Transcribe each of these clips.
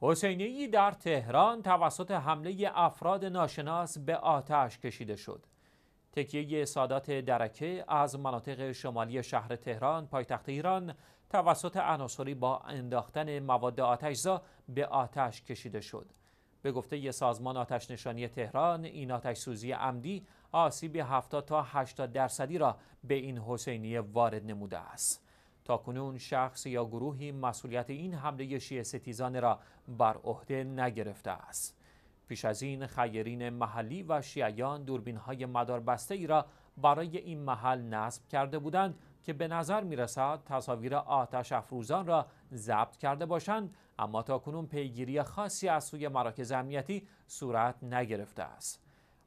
حسینی در تهران توسط حمله افراد ناشناس به آتش کشیده شد. تکیه سادات درکه از مناطق شمالی شهر تهران پایتخت ایران توسط عناصری با انداختن مواد آتشزا به آتش کشیده شد. به گفته سازمان آتش نشانی تهران این آتش سوزی عمدی آسیب 70 تا 80 درصدی را به این حسینی وارد نموده است. تا کنون شخص یا گروهی مسئولیت این حمله شیعه ستیزان را بر عهده نگرفته است پیش از این خیرین محلی و شیعیان دوربین های مدار بسته ای را برای این محل نصب کرده بودند که به نظر می رسد تصاویر آتش افروزان را ضبط کرده باشند اما تا کنون پیگیری خاصی از سوی مراکز امنیتی صورت نگرفته است.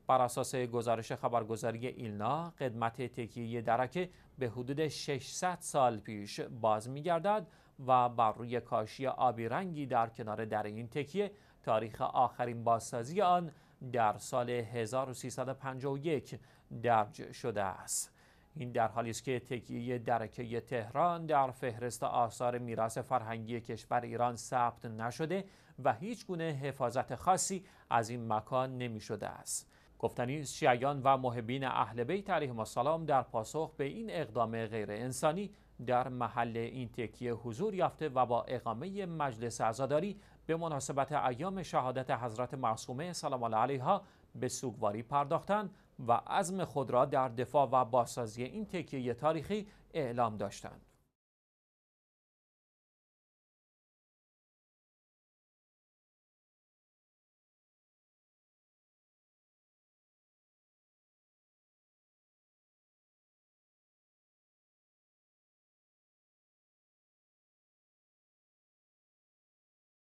بر اساس گزارش خبرگزاری ایلنا قدمت تکیه درکه به حدود 600 سال پیش باز میگردد و بر روی کاشی آبی رنگی در کنار در این تکیه تاریخ آخرین بازسازی آن در سال 1351 درج شده است این در حالی است که تکیه درکه تهران در فهرست آثار میراث فرهنگی کشور ایران ثبت نشده و هیچ گونه حفاظت خاصی از این مکان نمی شده است گفتنی شیعیان و محبین اهل بیت علیهم السلام در پاسخ به این اقدام غیر انسانی در محل این تکیه حضور یافته و با اقامه مجلس عزاداری به مناسبت ایام شهادت حضرت معصومه سلام الله علیها به سوگواری پرداختند و عزم خود را در دفاع و بازسازی این تکیه تاریخی اعلام داشتند.